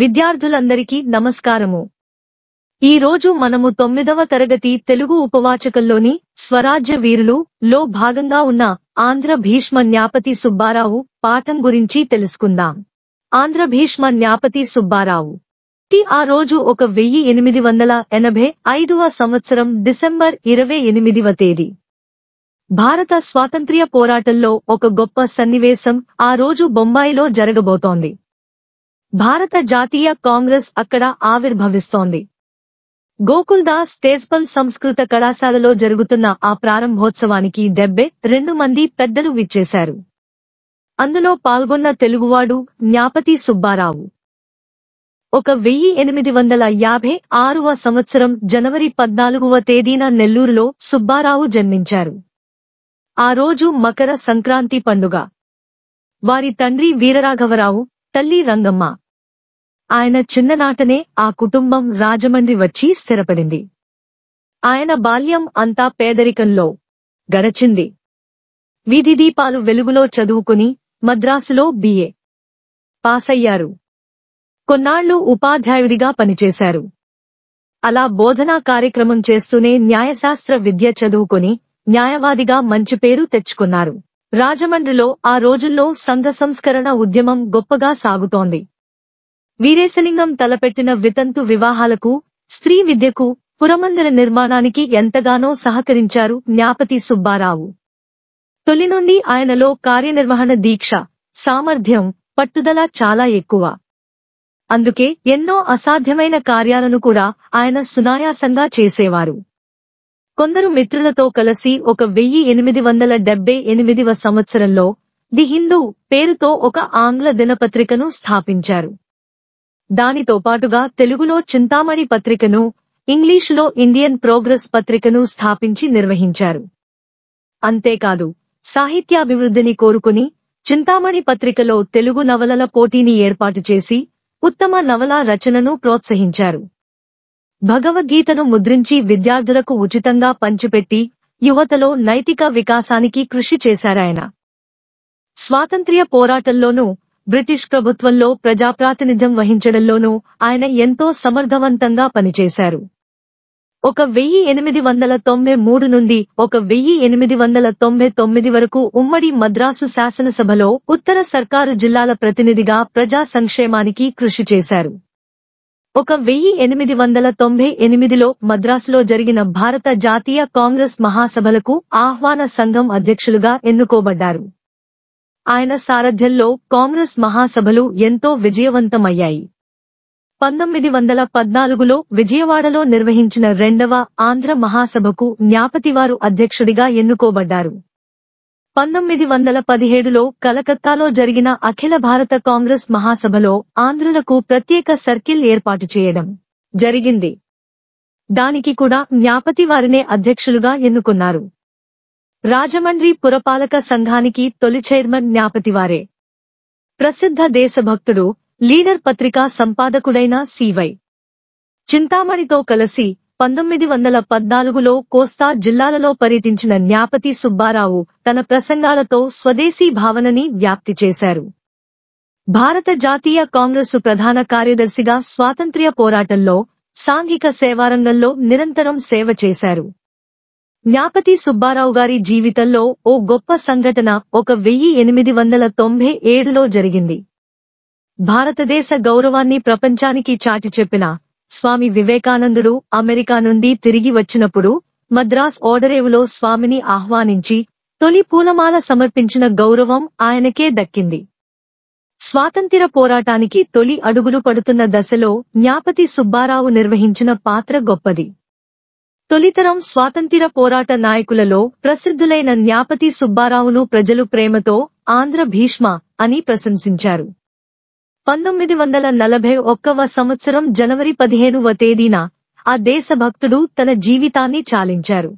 విద్యార్థులందరికీ నమస్కారము ఈ రోజు మనము తొమ్మిదవ తరగతి తెలుగు ఉపవాచకంలోని స్వరాజ్య వీరులు లో భాగంగా ఉన్న ఆంధ్ర భీష్మ న్యాపతి సుబ్బారావు పాఠం గురించి తెలుసుకుందాం ఆంధ్ర భీష్మ న్యాపతి సుబ్బారావు ఆ రోజు ఒక వెయ్యి ఎనిమిది వందల ఎనభై ఐదవ సంవత్సరం డిసెంబర్ ఇరవై ఎనిమిదివ తేదీ భారత స్వాతంత్ర్య పోరాటంలో ఒక గొప్ప సన్నివేశం ఆ రోజు బొంబాయిలో జరగబోతోంది భారత జాతీయ కాంగ్రెస్ అక్కడ ఆవిర్భవిస్తోంది గోకుల్దాస్ తేజ్పల్ సంస్కృత కళాశాలలో జరుగుతున్న ఆ ప్రారంభోత్సవానికి డెబ్బే రెండు మంది పెద్దలు విచ్చేశారు అందులో పాల్గొన్న తెలుగువాడు జ్ఞాపతి సుబ్బారావు ఒక వెయ్యి ఎనిమిది వందల యాభై ఆరువ సంవత్సరం జనవరి పద్నాలుగవ తేదీన నెల్లూరులో సుబ్బారావు జన్మించారు ఆ రోజు మకర సంక్రాంతి పండుగ వారి తండ్రి వీరరాఘవరావు తల్లి రంగమ్మ ఆయన చిన్ననాటనే ఆ కుటుంబం రాజమండ్రి వచ్చి స్థిరపడింది ఆయన బాల్యం అంతా పేదరికంలో గడచింది వీధి దీపాలు వెలుగులో చదువుకుని మద్రాసులో బిఏ పాసయ్యారు కొన్నాళ్లు ఉపాధ్యాయుడిగా పనిచేశారు అలా బోధనా కార్యక్రమం చేస్తూనే న్యాయశాస్త్ర విద్య చదువుకొని న్యాయవాదిగా మంచి పేరు తెచ్చుకున్నారు రాజమండ్రిలో ఆ రోజుల్లో సంఘ సంస్కరణ ఉద్యమం గొప్పగా సాగుతోంది వీరేశలింగం తలపెట్టిన వితంతు వివాహాలకు స్త్రీ విద్యకు పురమందిర నిర్మాణానికి ఎంతగానో సహకరించారు జ్ఞాపతి సుబ్బారావు తొలి నుండి ఆయనలో కార్యనిర్వహణ దీక్ష సామర్థ్యం పట్టుదల చాలా ఎక్కువ అందుకే ఎన్నో అసాధ్యమైన కార్యాలను కూడా ఆయన సునాయాసంగా చేసేవారు కొందరు మిత్రులతో కలిసి ఒక వెయ్యి ఎనిమిది వందల డెబ్బై ఎనిమిదివ సంవత్సరంలో ది హిందూ పేరుతో ఒక ఆంగ్ల దినపత్రికను స్థాపించారు దానితో పాటుగా తెలుగులో చింతామణి పత్రికను ఇంగ్లీషులో ఇండియన్ ప్రోగ్రెస్ పత్రికను స్థాపించి నిర్వహించారు అంతేకాదు సాహిత్యాభివృద్ధిని కోరుకుని చింతామణి పత్రికలో తెలుగు నవలల పోటీని ఏర్పాటు చేసి ఉత్తమ నవలా రచనను ప్రోత్సహించారు భగవద్గీతను ముద్రించి విద్యార్థులకు ఉచితంగా పంచిపెట్టి యువతలో నైతిక వికాసానికి కృషి చేశారాయన స్వాతంత్ర్య పోరాటంలోనూ బ్రిటిష్ ప్రభుత్వంలో ప్రజాప్రాతినిధ్యం వహించడంలోనూ ఆయన ఎంతో సమర్థవంతంగా పనిచేశారు ఒక వెయ్యి ఎనిమిది వందల తొంభై మూడు నుండి ఒక వెయ్యి ఎనిమిది వందల తొంభై తొమ్మిది వరకు ఉమ్మడి మద్రాసు శాసనసభలో ఉత్తర సర్కారు జిల్లాల ప్రతినిధిగా ప్రజా సంక్షేమానికి కృషి చేశారు ఒక వెయ్యి ఎనిమిది వందల తొంభై ఎనిమిదిలో మద్రాసులో జరిగిన భారత జాతీయ కాంగ్రెస్ మహాసభలకు ఆహ్వాన సంఘం అధ్యక్షులుగా ఎన్నుకోబడ్డారు ఆయన సారథ్యంలో కాంగ్రెస్ మహాసభలు ఎంతో విజయవంతమయ్యాయి పంతొమ్మిది వందల పద్నాలుగులో విజయవాడలో నిర్వహించిన రెండవ ఆంధ్ర మహాసభకు జ్ఞాపతివారు అధ్యక్షుడిగా ఎన్నుకోబడ్డారు పంతొమ్మిది వందల పదిహేడులో కలకత్తాలో జరిగిన అఖిల భారత కాంగ్రెస్ మహాసభలో ఆంధ్రులకు ప్రత్యేక సర్కిల్ ఏర్పాటు చేయడం జరిగింది దానికి కూడా జ్ఞాపతి వారినే అధ్యక్షులుగా ఎన్నుకున్నారు రాజమండ్రి పురపాలక సంఘానికి తొలి చైర్మన్ వారే ప్రసిద్ధ దేశభక్తుడు లీడర్ పత్రికా సంపాదకుడైన సివై చింతామణితో కలిసి పంతొమ్మిది వందల పద్నాలుగులో కోస్తా జిల్లాలలో పర్యటించిన న్యాపతి సుబ్బారావు తన ప్రసంగాలతో స్వదేశీ భావనని వ్యాప్తి చేశారు భారత జాతీయ కాంగ్రెసు ప్రధాన కార్యదర్శిగా స్వాతంత్ర్య పోరాటంలో సాంఘిక సేవారంగంలో నిరంతరం సేవ చేశారు జ్ఞాపతి సుబ్బారావు గారి జీవితంలో ఓ గొప్ప సంఘటన ఒక వెయ్యి ఎనిమిది వందల తొంభై ఏడులో జరిగింది భారతదేశ గౌరవాన్ని ప్రపంచానికి చాటి చెప్పిన స్వామి వివేకానందుడు అమెరికా నుండి తిరిగి వచ్చినప్పుడు మద్రాస్ ఓడరేవులో స్వామిని ఆహ్వానించి తొలి పూలమాల సమర్పించిన గౌరవం ఆయనకే దక్కింది స్వాతంత్ర పోరాటానికి తొలి అడుగులు పడుతున్న దశలో జ్ఞాపతి సుబ్బారావు నిర్వహించిన పాత్ర గొప్పది తొలితరం స్వాతంత్ర పోరాట నాయకులలో ప్రసిద్ధులైన జ్ఞాపతి సుబ్బారావును ప్రజలు ప్రేమతో ఆంధ్ర భీష్మ అని ప్రశంసించారు పంతొమ్మిది వందల నలభై ఒక్కవ సంవత్సరం జనవరి పదిహేనువ తేదీన ఆ దేశభక్తుడు తన జీవితాన్ని చాలించారు